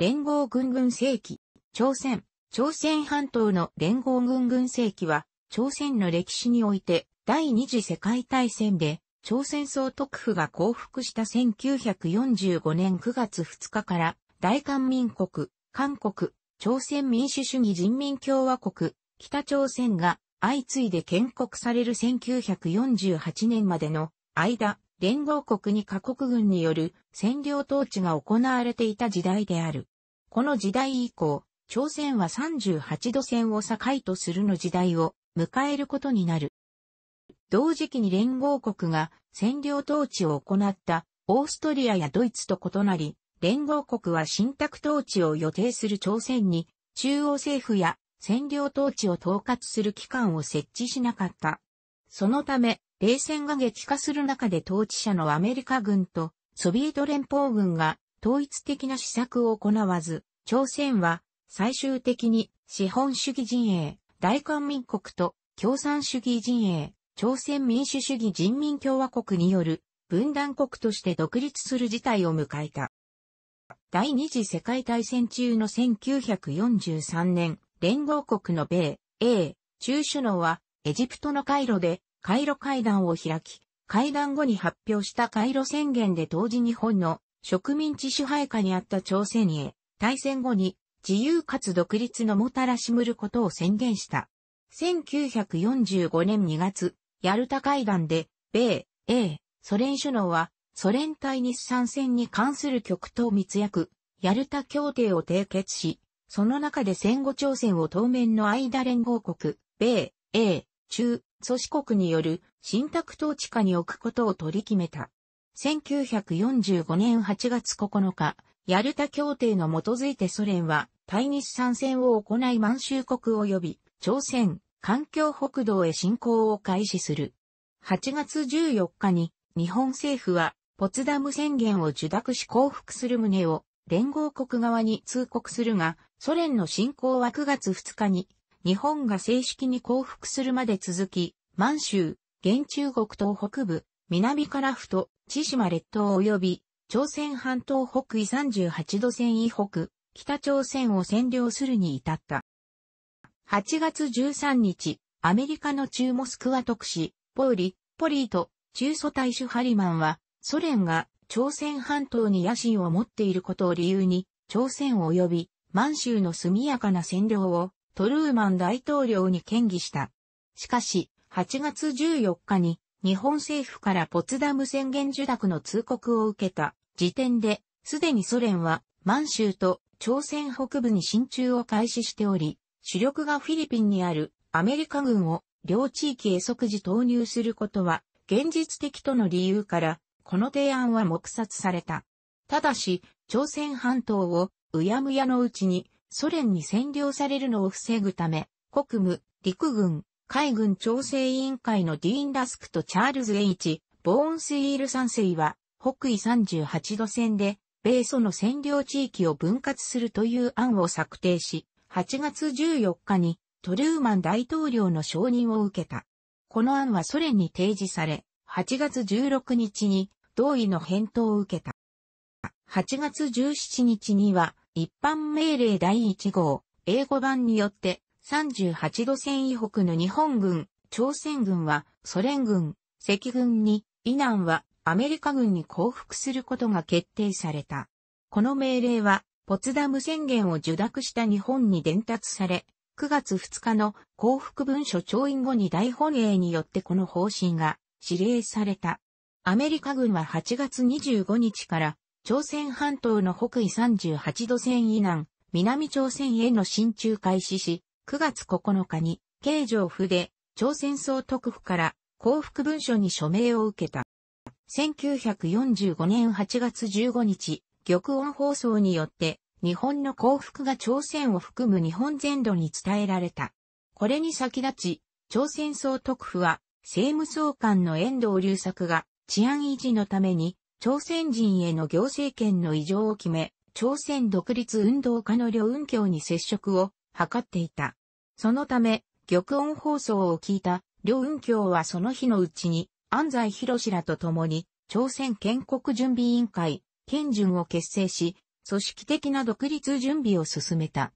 連合軍軍世紀、朝鮮、朝鮮半島の連合軍軍世紀は、朝鮮の歴史において、第二次世界大戦で、朝鮮総督府が降伏した1945年9月2日から、大韓民国、韓国、朝鮮民主主義人民共和国、北朝鮮が相次いで建国される1948年までの間、連合国に過国軍による占領統治が行われていた時代である。この時代以降、朝鮮は38度線を境とするの時代を迎えることになる。同時期に連合国が占領統治を行ったオーストリアやドイツと異なり、連合国は新宅統治を予定する朝鮮に中央政府や占領統治を統括する機関を設置しなかった。そのため、冷戦が激化する中で統治者のアメリカ軍とソビエト連邦軍が統一的な施策を行わず、朝鮮は最終的に資本主義陣営、大韓民国と共産主義陣営、朝鮮民主主義人民共和国による分断国として独立する事態を迎えた。第二次世界大戦中の1943年、連合国の米、英、中首脳はエジプトのカイロでカイロ会談を開き、会談後に発表したカイロ宣言で当時日本の植民地支配下にあった朝鮮へ、大戦後に自由かつ独立のもたらしむることを宣言した。1945年2月、ヤルタ会談で、米、英、ソ連首脳は、ソ連対日参戦に関する極東密約、ヤルタ協定を締結し、その中で戦後朝鮮を当面の間連合国、米、英、中、組織国による新宅統治下に置くことを取り決めた。1945年8月9日、ヤルタ協定の基づいてソ連は対日参戦を行い満州国及び朝鮮、環境北道へ侵攻を開始する。8月14日に日本政府はポツダム宣言を受諾し降伏する旨を連合国側に通告するが、ソ連の侵攻は9月2日に日本が正式に降伏するまで続き、満州、現中国東北部、南からふと、千島列島及び、朝鮮半島北緯38度線以北、北朝鮮を占領するに至った。8月13日、アメリカの中モスクワ特使、ポーリ、ポリーと中祖大使ハリマンは、ソ連が朝鮮半島に野心を持っていることを理由に、朝鮮及び満州の速やかな占領をトルーマン大統領に建議した。しかし、8月14日に日本政府からポツダム宣言受諾の通告を受けた時点で、すでにソ連は満州と朝鮮北部に進駐を開始しており、主力がフィリピンにあるアメリカ軍を両地域へ即時投入することは現実的との理由から、この提案は黙殺された。ただし、朝鮮半島をうやむやのうちにソ連に占領されるのを防ぐため、国務、陸軍、海軍調整委員会のディーン・ラスクとチャールズ・ H、ボーンスイール3世は、北緯38度線で、米ソの占領地域を分割するという案を策定し、8月14日にトルーマン大統領の承認を受けた。この案はソ連に提示され、8月16日に同意の返答を受けた。8月17日には一般命令第1号、英語版によって38度線以北の日本軍、朝鮮軍はソ連軍、赤軍に、以南はアメリカ軍に降伏することが決定された。この命令は、ポツダム宣言を受諾した日本に伝達され、9月2日の降伏文書調印後に大本営によってこの方針が指令された。アメリカ軍は8月25日から朝鮮半島の北緯38度線以南、南朝鮮への進駐開始し、9月9日に、慶城府で、朝鮮総督府から幸福文書に署名を受けた。1945年8月15日、玉音放送によって、日本の幸福が朝鮮を含む日本全土に伝えられた。これに先立ち、朝鮮総督府は、政務総監の遠藤隆作が、治安維持のために、朝鮮人への行政権の異常を決め、朝鮮独立運動家の両運協に接触を図っていた。そのため、玉音放送を聞いた両雲卿はその日のうちに安西博士らと共に朝鮮建国準備委員会、県順を結成し、組織的な独立準備を進めた。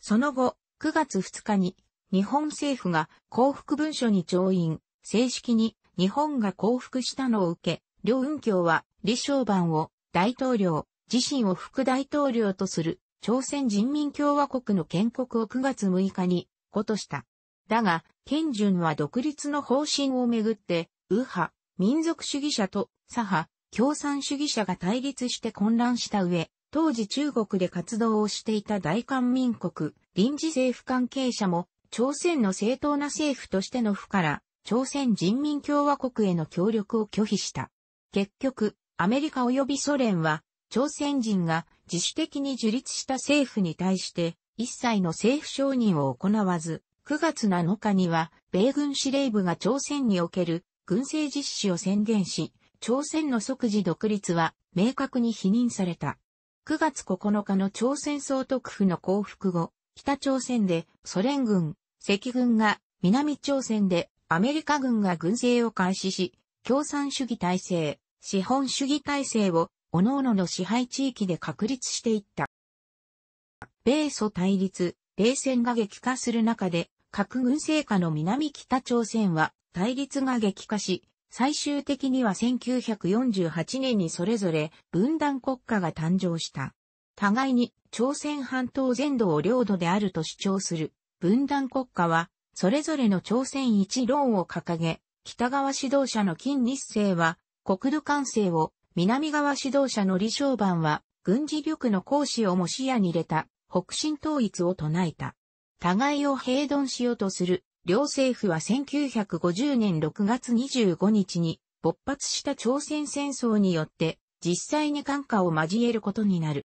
その後、9月2日に日本政府が降伏文書に調印、正式に日本が降伏したのを受け、両雲卿は李承晩を大統領、自身を副大統領とする朝鮮人民共和国の建国を9月6日に、ことした。だが、賢順は独立の方針をめぐって、右派、民族主義者と左派、共産主義者が対立して混乱した上、当時中国で活動をしていた大韓民国、臨時政府関係者も、朝鮮の正当な政府としての府から、朝鮮人民共和国への協力を拒否した。結局、アメリカ及びソ連は、朝鮮人が自主的に樹立した政府に対して一切の政府承認を行わず、9月7日には米軍司令部が朝鮮における軍政実施を宣言し、朝鮮の即時独立は明確に否認された。9月9日の朝鮮総督府の降伏後、北朝鮮でソ連軍、赤軍が南朝鮮でアメリカ軍が軍政を開始し、共産主義体制、資本主義体制を各々の支配地域で確立していった。米ソ対立、冷戦が激化する中で、核軍政下の南北朝鮮は対立が激化し、最終的には1948年にそれぞれ分断国家が誕生した。互いに朝鮮半島全土を領土であると主張する分断国家は、それぞれの朝鮮一論を掲げ、北側指導者の金日成は国土完成を南側指導者の李承晩は、軍事力の行使をも視野に入れた、北進統一を唱えた。互いを平等しようとする、両政府は1950年6月25日に、勃発した朝鮮戦争によって、実際に感化を交えることになる。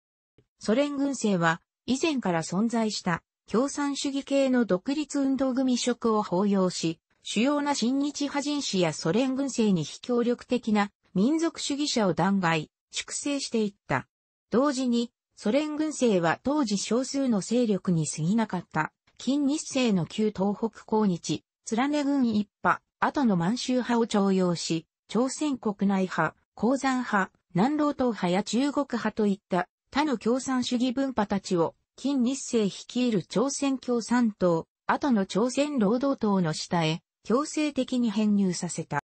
ソ連軍政は、以前から存在した、共産主義系の独立運動組職を包容し、主要な親日派人士やソ連軍政に非協力的な民族主義者を弾劾、粛清していった。同時に、ソ連軍政は当時少数の勢力に過ぎなかった、近日政の旧東北抗日、連ね軍一派、後の満州派を徴用し、朝鮮国内派、鉱山派、南老党派や中国派といった他の共産主義分派たちを、近日政率いる朝鮮共産党、後の朝鮮労働党の下へ、強制的に編入させた。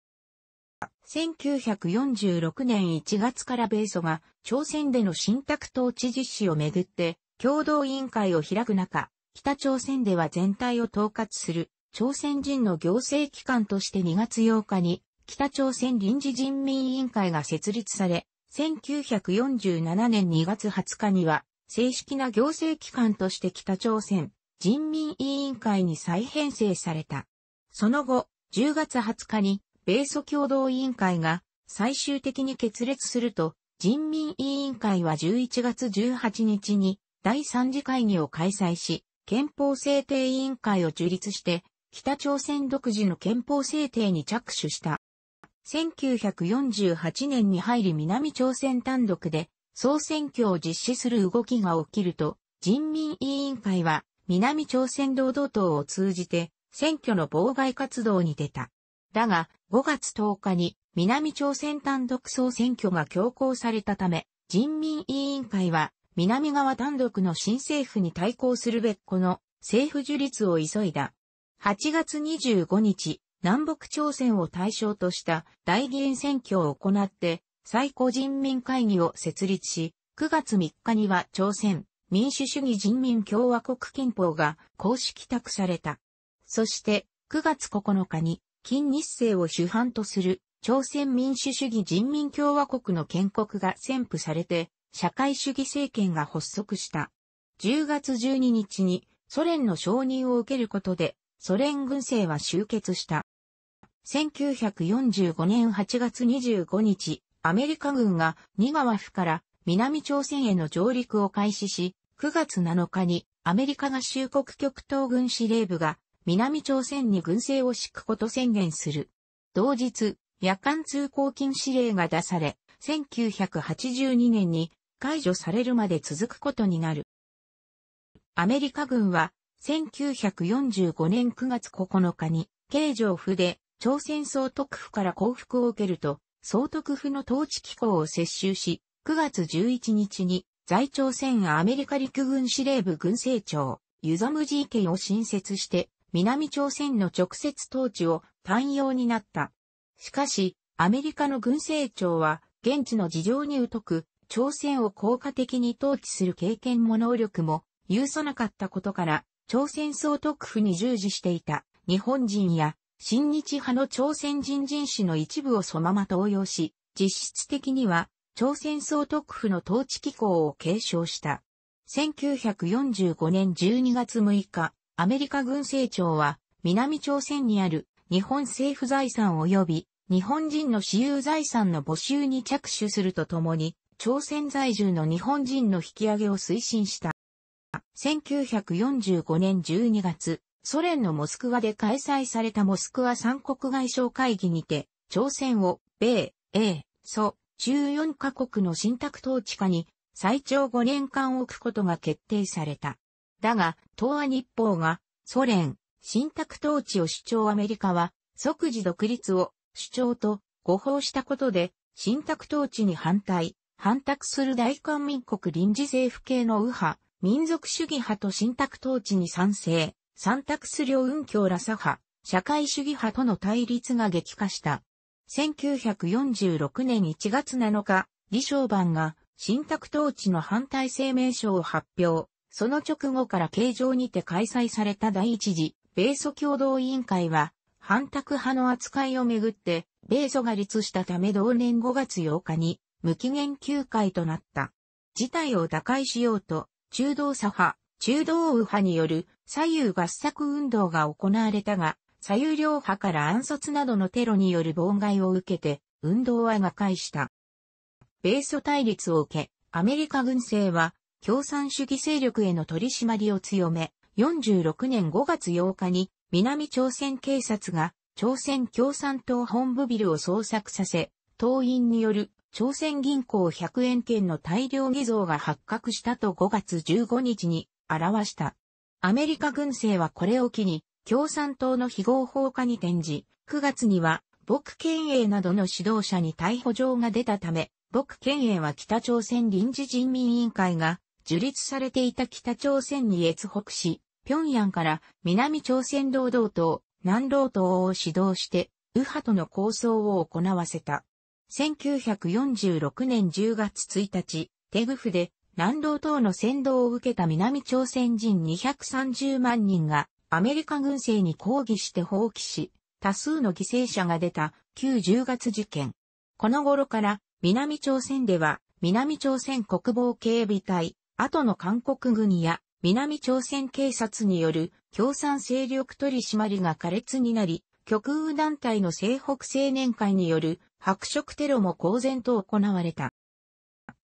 1946年1月から米ソが朝鮮での新宅統治実施をめぐって共同委員会を開く中、北朝鮮では全体を統括する朝鮮人の行政機関として2月8日に北朝鮮臨時人民委員会が設立され、1947年2月20日には正式な行政機関として北朝鮮人民委員会に再編成された。その後、10月20日に米ソ共同委員会が最終的に決裂すると、人民委員会は11月18日に第3次会議を開催し、憲法制定委員会を樹立して、北朝鮮独自の憲法制定に着手した。1948年に入り南朝鮮単独で総選挙を実施する動きが起きると、人民委員会は南朝鮮労働党を通じて選挙の妨害活動に出た。だが、5月10日に南朝鮮単独総選挙が強行されたため、人民委員会は南側単独の新政府に対抗するべっこの政府樹立を急いだ。8月25日、南北朝鮮を対象とした大議員選挙を行って最高人民会議を設立し、9月3日には朝鮮民主主義人民共和国憲法が公式託された。そして9月9日に金日成を主犯とする朝鮮民主主義人民共和国の建国が宣布されて、社会主義政権が発足した。10月12日にソ連の承認を受けることで、ソ連軍政は終結した。1945年8月25日、アメリカ軍がニガワから南朝鮮への上陸を開始し、9月7日にアメリカ合衆国極東軍司令部が南朝鮮に軍政を敷くこと宣言する。同日、夜間通行禁止令が出され、1982年に解除されるまで続くことになる。アメリカ軍は1945年9月9日に、京城府で朝鮮総督府から降伏を受けると、総督府の統治機構を接収し、9月11日に在朝鮮アメリカ陸軍司令部軍政庁、ユザムジーケを新設して、南朝鮮の直接統治を寛容になった。しかし、アメリカの軍政庁は、現地の事情に疎く、朝鮮を効果的に統治する経験も能力も、有さなかったことから、朝鮮総督府に従事していた日本人や、新日派の朝鮮人人士の一部をそのまま登用し、実質的には、朝鮮総督府の統治機構を継承した。1945年12月6日、アメリカ軍政庁は、南朝鮮にある日本政府財産及び日本人の私有財産の募集に着手するとともに、朝鮮在住の日本人の引き上げを推進した。1945年12月、ソ連のモスクワで開催されたモスクワ三国外相会議にて、朝鮮を米、英、ソ、14カ国の信託統治下に最長5年間置くことが決定された。だが、東亜日報が、ソ連、新宅統治を主張アメリカは、即時独立を主張と誤報したことで、新宅統治に反対、反託する大韓民国臨時政府系の右派、民族主義派と新宅統治に賛成、三択す両運協ら左派、社会主義派との対立が激化した。1946年1月7日、李承晩が新宅統治の反対声明書を発表。その直後から形状にて開催された第一次、米ソ共同委員会は、反託派の扱いをめぐって、米ソが立したため同年5月8日に、無期限休会となった。事態を打開しようと、中道左派、中道右派による左右合作運動が行われたが、左右両派から暗殺などのテロによる妨害を受けて、運動は瓦解した。米ソ対立を受け、アメリカ軍政は共産主義勢力への取り締まりを強め、46年5月8日に南朝鮮警察が朝鮮共産党本部ビルを捜索させ、党員による朝鮮銀行100円券の大量偽造が発覚したと5月15日に表した。アメリカ軍政はこれを機に共産党の非合法化に転じ、9月には僕県営などの指導者に逮捕状が出たため、僕県営は北朝鮮臨時人民委員会が樹立されていた北朝鮮に越北し、平壌から南朝鮮労働党、南労党を指導して、右派との構想を行わせた。1946年10月1日、テグフで南労党の先導を受けた南朝鮮人230万人がアメリカ軍政に抗議して放棄し、多数の犠牲者が出た旧10月事件。この頃から南朝鮮では南朝鮮国防警備隊後の韓国軍や南朝鮮警察による共産勢力取り締まりが苛烈になり、極右団体の西北青年会による白色テロも公然と行われた。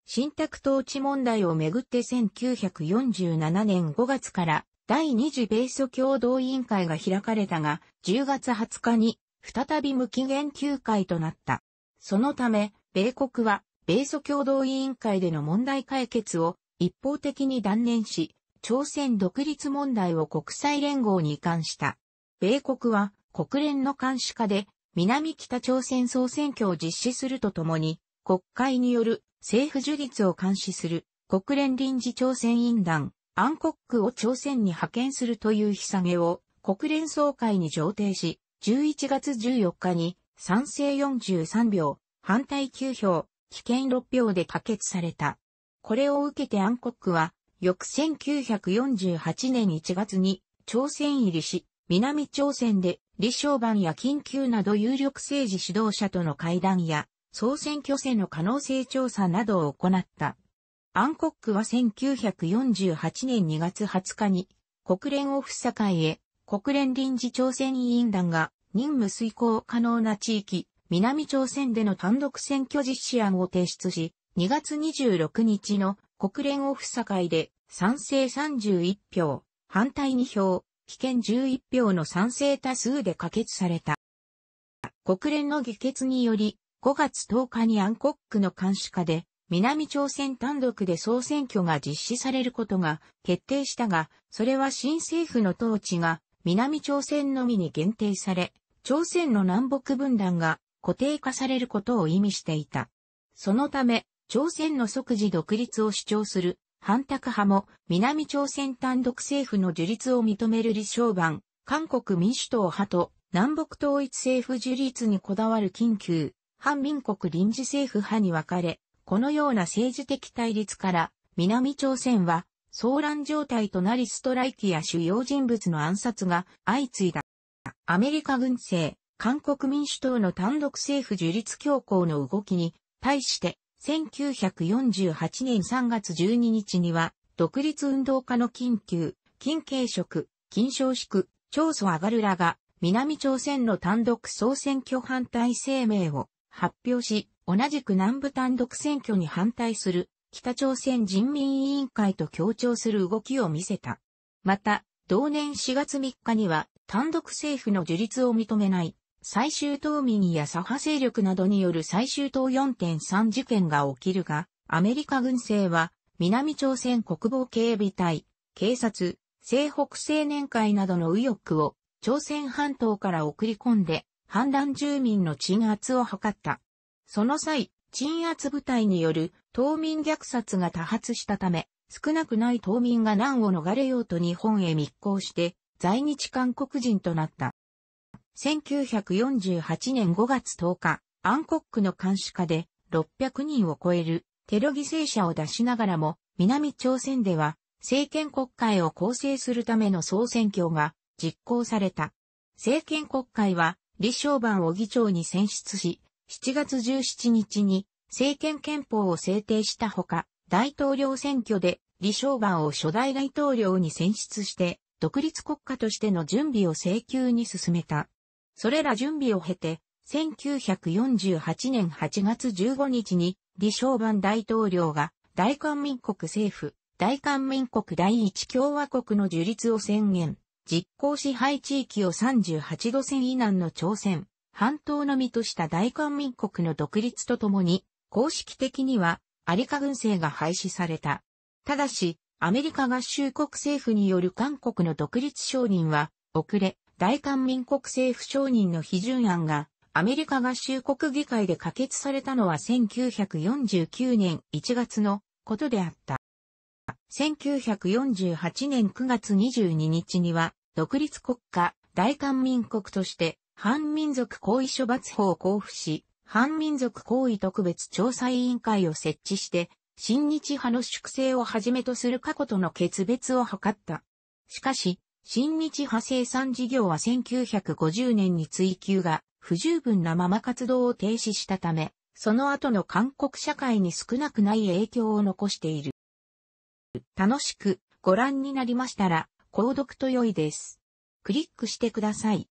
新宅統治問題をめぐって1947年5月から第二次米ソ共同委員会が開かれたが、10月20日に再び無期限休会となった。そのため、米国は米ソ共同委員会での問題解決を一方的に断念し、朝鮮独立問題を国際連合に移管した。米国は国連の監視下で南北朝鮮総選挙を実施するとともに、国会による政府樹立を監視する国連臨時朝鮮員団、アンコックを朝鮮に派遣するという日下げを国連総会に上呈し、11月14日に賛成43票、反対9票、棄権6票で可決された。これを受けてアンコックは、翌1948年1月に朝鮮入りし、南朝鮮で李承晩や緊急など有力政治指導者との会談や、総選挙戦の可能性調査などを行った。アンコックは1948年2月20日に国連オフサ会へ国連臨時朝鮮委員団が任務遂行可能な地域、南朝鮮での単独選挙実施案を提出し、2月26日の国連オフサ会で賛成31票、反対2票、棄権11票の賛成多数で可決された。国連の議決により、5月10日にアンコックの監視下で、南朝鮮単独で総選挙が実施されることが決定したが、それは新政府の統治が南朝鮮のみに限定され、朝鮮の南北分断が固定化されることを意味していた。そのため、朝鮮の即時独立を主張する反卓派も南朝鮮単独政府の樹立を認める李承晩、韓国民主党派と南北統一政府樹立にこだわる緊急、反民国臨時政府派に分かれ、このような政治的対立から南朝鮮は騒乱状態となりストライキや主要人物の暗殺が相次いだ。アメリカ軍政、韓国民主党の単独政府樹立強行の動きに対して1948年3月12日には、独立運動家の緊急、金慶職、金賞宿、長祖上がるらが、南朝鮮の単独総選挙反対声明を発表し、同じく南部単独選挙に反対する北朝鮮人民委員会と協調する動きを見せた。また、同年4月3日には単独政府の樹立を認めない最終党民や左派勢力などによる最終党4.3事件が起きるが、アメリカ軍政は、南朝鮮国防警備隊、警察、西北青年会などの右翼を、朝鮮半島から送り込んで、反乱住民の鎮圧を図った。その際、鎮圧部隊による島民虐殺が多発したため、少なくない島民が難を逃れようと日本へ密航して、在日韓国人となった。1948年5月10日、アンコックの監視下で600人を超えるテロ犠牲者を出しながらも、南朝鮮では政権国会を構成するための総選挙が実行された。政権国会は李承晩を議長に選出し、7月17日に政権憲法を制定したほか、大統領選挙で李承晩を初代大統領に選出して、独立国家としての準備を請求に進めた。それら準備を経て、1948年8月15日に、李承晩大統領が、大韓民国政府、大韓民国第一共和国の樹立を宣言、実行支配地域を38度線以南の朝鮮、半島のみとした大韓民国の独立とともに、公式的には、アリカ軍政が廃止された。ただし、アメリカ合衆国政府による韓国の独立承認は、遅れ、大韓民国政府承認の批准案が、アメリカ合衆国議会で可決されたのは1949年1月のことであった。1948年9月22日には、独立国家、大韓民国として、反民族行為処罰法を交付し、反民族行為特別調査委員会を設置して、新日派の粛清をはじめとする過去との決別を図った。しかし、新日派生産事業は1950年に追求が不十分なまま活動を停止したため、その後の韓国社会に少なくない影響を残している。楽しくご覧になりましたら、購読と良いです。クリックしてください。